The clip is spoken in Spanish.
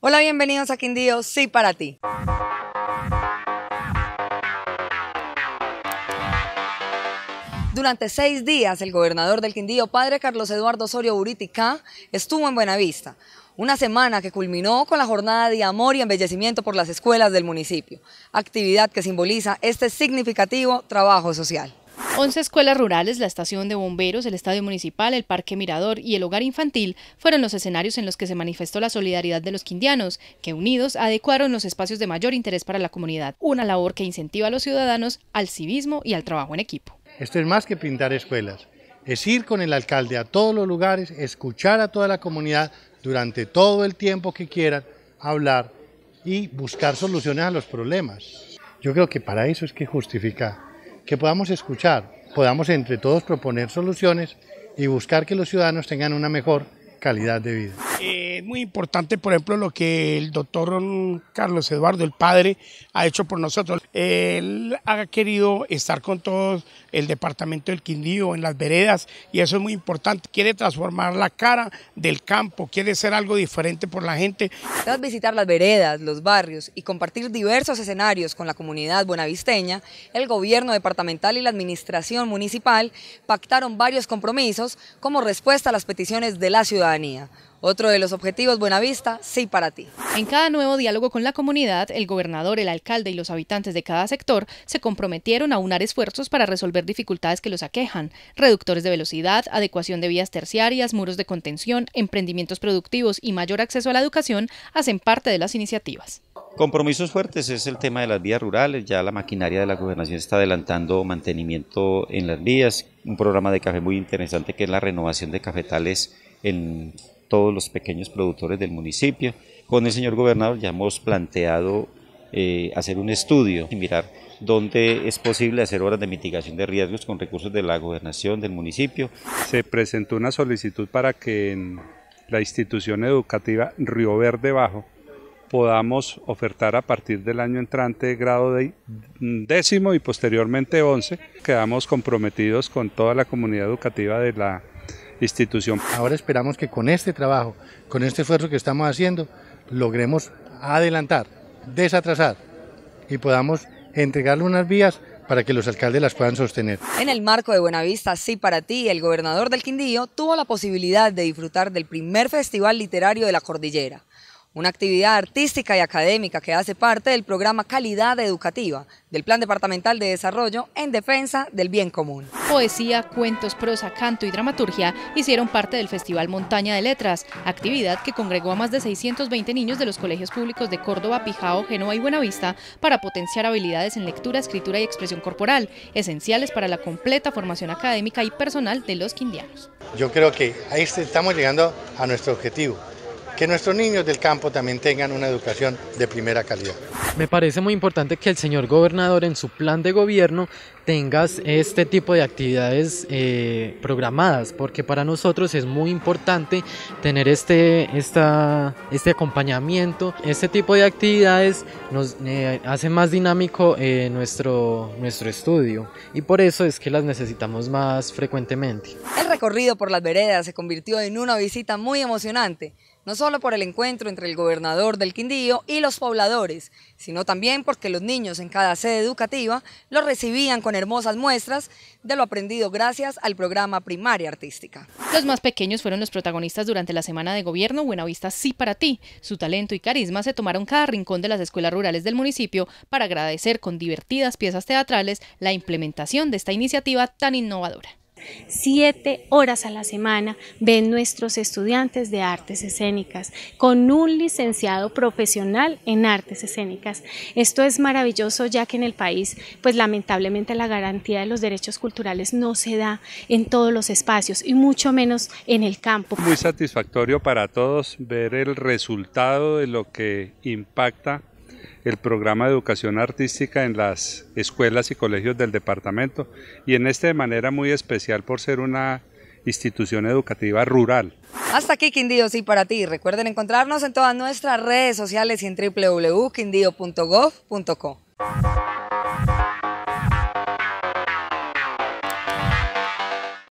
Hola, bienvenidos a Quindío, sí para ti. Durante seis días, el gobernador del Quindío, padre Carlos Eduardo Osorio Buritica, estuvo en Buenavista. Una semana que culminó con la jornada de amor y embellecimiento por las escuelas del municipio, actividad que simboliza este significativo trabajo social. 11 escuelas rurales, la estación de bomberos, el estadio municipal, el parque Mirador y el hogar infantil fueron los escenarios en los que se manifestó la solidaridad de los quindianos, que unidos adecuaron los espacios de mayor interés para la comunidad, una labor que incentiva a los ciudadanos al civismo y al trabajo en equipo. Esto es más que pintar escuelas, es ir con el alcalde a todos los lugares, escuchar a toda la comunidad durante todo el tiempo que quieran, hablar y buscar soluciones a los problemas. Yo creo que para eso es que justifica que podamos escuchar, podamos entre todos proponer soluciones y buscar que los ciudadanos tengan una mejor calidad de vida es eh, muy importante, por ejemplo, lo que el doctor Carlos Eduardo, el padre, ha hecho por nosotros. Él ha querido estar con todo el departamento del Quindío, en las veredas, y eso es muy importante. Quiere transformar la cara del campo, quiere ser algo diferente por la gente. Tras visitar las veredas, los barrios y compartir diversos escenarios con la comunidad buenavisteña, el gobierno departamental y la administración municipal pactaron varios compromisos como respuesta a las peticiones de la ciudadanía. Otro de los objetivos, Buenavista, sí para ti. En cada nuevo diálogo con la comunidad, el gobernador, el alcalde y los habitantes de cada sector se comprometieron a unar esfuerzos para resolver dificultades que los aquejan, reductores de velocidad, adecuación de vías terciarias, muros de contención, emprendimientos productivos y mayor acceso a la educación hacen parte de las iniciativas. Compromisos fuertes es el tema de las vías rurales, ya la maquinaria de la gobernación está adelantando mantenimiento en las vías, un programa de café muy interesante que es la renovación de cafetales en todos los pequeños productores del municipio. Con el señor gobernador ya hemos planteado eh, hacer un estudio y mirar dónde es posible hacer obras de mitigación de riesgos con recursos de la gobernación del municipio. Se presentó una solicitud para que la institución educativa Río Verde Bajo podamos ofertar a partir del año entrante grado de mm, décimo y posteriormente once. Quedamos comprometidos con toda la comunidad educativa de la institución. Ahora esperamos que con este trabajo, con este esfuerzo que estamos haciendo, logremos adelantar, desatrasar y podamos entregarle unas vías para que los alcaldes las puedan sostener. En el marco de Buenavista, sí para ti, el gobernador del Quindío tuvo la posibilidad de disfrutar del primer festival literario de la cordillera una actividad artística y académica que hace parte del programa Calidad Educativa del Plan Departamental de Desarrollo en Defensa del Bien Común. Poesía, cuentos, prosa, canto y dramaturgia hicieron parte del Festival Montaña de Letras, actividad que congregó a más de 620 niños de los colegios públicos de Córdoba, Pijao, Genoa y Buenavista para potenciar habilidades en lectura, escritura y expresión corporal, esenciales para la completa formación académica y personal de los quindianos. Yo creo que ahí estamos llegando a nuestro objetivo, que nuestros niños del campo también tengan una educación de primera calidad. Me parece muy importante que el señor gobernador en su plan de gobierno tenga este tipo de actividades eh, programadas, porque para nosotros es muy importante tener este, esta, este acompañamiento. Este tipo de actividades nos eh, hace más dinámico eh, nuestro, nuestro estudio y por eso es que las necesitamos más frecuentemente. El recorrido por las veredas se convirtió en una visita muy emocionante no solo por el encuentro entre el gobernador del Quindío y los pobladores, sino también porque los niños en cada sede educativa los recibían con hermosas muestras de lo aprendido gracias al programa Primaria Artística. Los más pequeños fueron los protagonistas durante la semana de gobierno Buenavista Sí para ti. Su talento y carisma se tomaron cada rincón de las escuelas rurales del municipio para agradecer con divertidas piezas teatrales la implementación de esta iniciativa tan innovadora. Siete horas a la semana ven nuestros estudiantes de artes escénicas con un licenciado profesional en artes escénicas. Esto es maravilloso ya que en el país, pues lamentablemente la garantía de los derechos culturales no se da en todos los espacios y mucho menos en el campo. Muy satisfactorio para todos ver el resultado de lo que impacta el programa de educación artística en las escuelas y colegios del departamento y en este de manera muy especial por ser una institución educativa rural. Hasta aquí Quindío sí para ti. Recuerden encontrarnos en todas nuestras redes sociales y en www.quindío.gov.co.